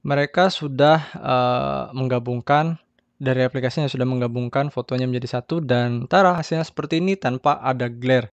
Mereka sudah, uh, menggabungkan dari aplikasinya sudah menggabungkan fotonya menjadi satu dan tara hasilnya seperti ini tanpa ada glare.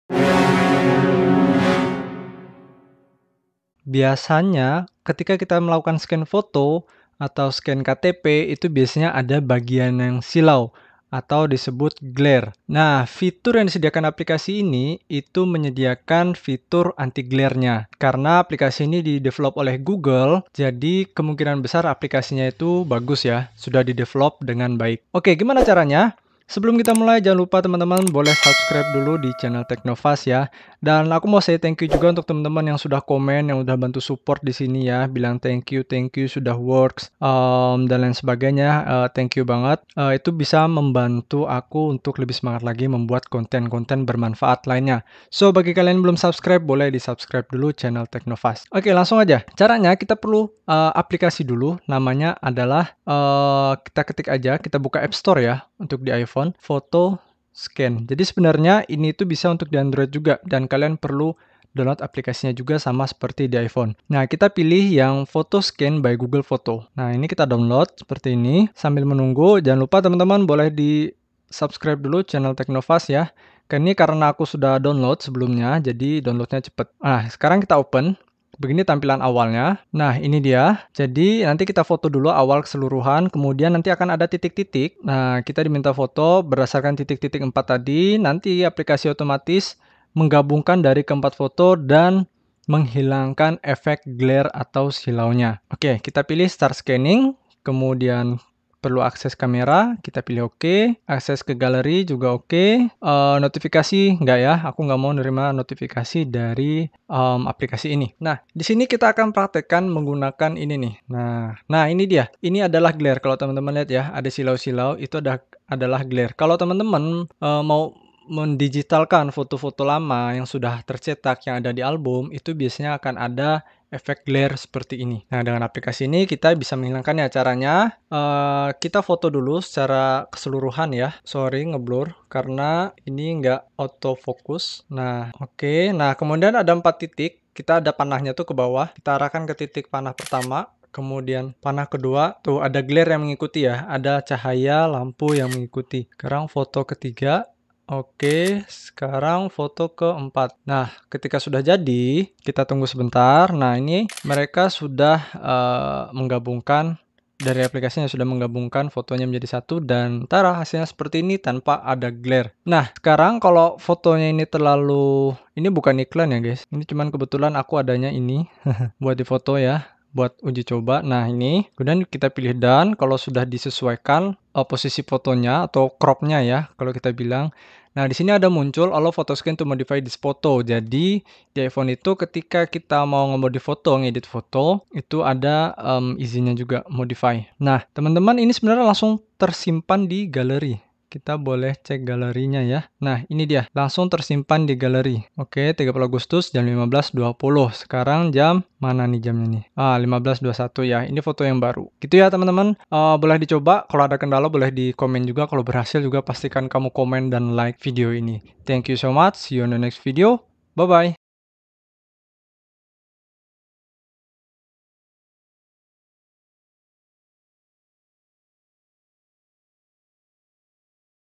Biasanya ketika kita melakukan scan foto atau scan KTP itu biasanya ada bagian yang silau atau disebut glare. Nah, fitur yang disediakan aplikasi ini itu menyediakan fitur anti-glare-nya. Karena aplikasi ini di-develop oleh Google, jadi kemungkinan besar aplikasinya itu bagus ya, sudah di-develop dengan baik. Oke, gimana caranya? Sebelum kita mulai, jangan lupa teman-teman boleh subscribe dulu di channel Teknovas ya. Dan aku mau say thank you juga untuk teman-teman yang sudah komen, yang udah bantu support di sini ya. Bilang thank you, thank you, sudah works, um, dan lain sebagainya. Uh, thank you banget. Uh, itu bisa membantu aku untuk lebih semangat lagi membuat konten-konten bermanfaat lainnya. So, bagi kalian yang belum subscribe, boleh di-subscribe dulu channel Teknovas. Oke, langsung aja. Caranya kita perlu uh, aplikasi dulu. Namanya adalah, uh, kita ketik aja, kita buka App Store ya, untuk di iPhone iPhone, foto, scan. Jadi sebenarnya ini itu bisa untuk di Android juga dan kalian perlu download aplikasinya juga sama seperti di iPhone. Nah, kita pilih yang Photo Scan by Google Photo. Nah, ini kita download seperti ini. Sambil menunggu, jangan lupa teman-teman boleh di subscribe dulu channel Teknovas ya. Ini karena aku sudah download sebelumnya, jadi downloadnya cepat. Nah, sekarang kita open. Begini tampilan awalnya. Nah, ini dia. Jadi, nanti kita foto dulu awal keseluruhan, kemudian nanti akan ada titik-titik. Nah, kita diminta foto berdasarkan titik-titik 4 tadi. Nanti aplikasi otomatis menggabungkan dari keempat foto dan menghilangkan efek glare atau silaunya. Oke, kita pilih start scanning, kemudian perlu akses kamera, kita pilih Oke Akses ke galeri juga Oke Uh, notifikasi enggak ya, aku nggak mau nerima notifikasi dari um, aplikasi ini. Nah, di sini kita akan praktekkan menggunakan ini nih. Nah, nah ini dia. Ini adalah glare. Kalau teman-teman lihat ya, ada silau-silau. Itu ada adalah glare. Kalau teman-teman uh, mau mendigitalkan foto-foto lama yang sudah tercetak yang ada di album itu biasanya akan ada efek glare seperti ini. Nah dengan aplikasi ini kita bisa menghilangkannya caranya uh, kita foto dulu secara keseluruhan ya. Sorry ngeblur karena ini nggak autofocus. Nah oke. Okay. Nah kemudian ada empat titik. Kita ada panahnya tuh ke bawah. Kita arahkan ke titik panah pertama kemudian panah kedua tuh ada glare yang mengikuti ya ada cahaya lampu yang mengikuti sekarang foto ketiga Oke, sekarang foto keempat. Nah, ketika sudah jadi, kita tunggu sebentar. Nah, ini mereka sudah uh, menggabungkan dari aplikasinya sudah menggabungkan fotonya menjadi satu dan tara hasilnya seperti ini tanpa ada glare. Nah, sekarang kalau fotonya ini terlalu ini bukan iklan ya, guys. Ini cuman kebetulan aku adanya ini buat di foto ya buat uji coba. Nah ini, kemudian kita pilih dan kalau sudah disesuaikan uh, posisi fotonya atau cropnya ya, kalau kita bilang. Nah di sini ada muncul allow photo scan to modify this photo. Jadi di iPhone itu ketika kita mau ngemodif foto, ngedit foto, itu ada um, izinnya juga modify. Nah teman-teman ini sebenarnya langsung tersimpan di galeri. Kita boleh cek galerinya ya. Nah, ini dia. Langsung tersimpan di galeri. Oke, 30 Agustus jam 15.20. Sekarang jam mana nih jamnya nih? Ah, 15.21 ya. Ini foto yang baru. Gitu ya, teman-teman. Uh, boleh dicoba. Kalau ada kendala boleh di komen juga. Kalau berhasil juga pastikan kamu komen dan like video ini. Thank you so much. See you on the next video. Bye-bye.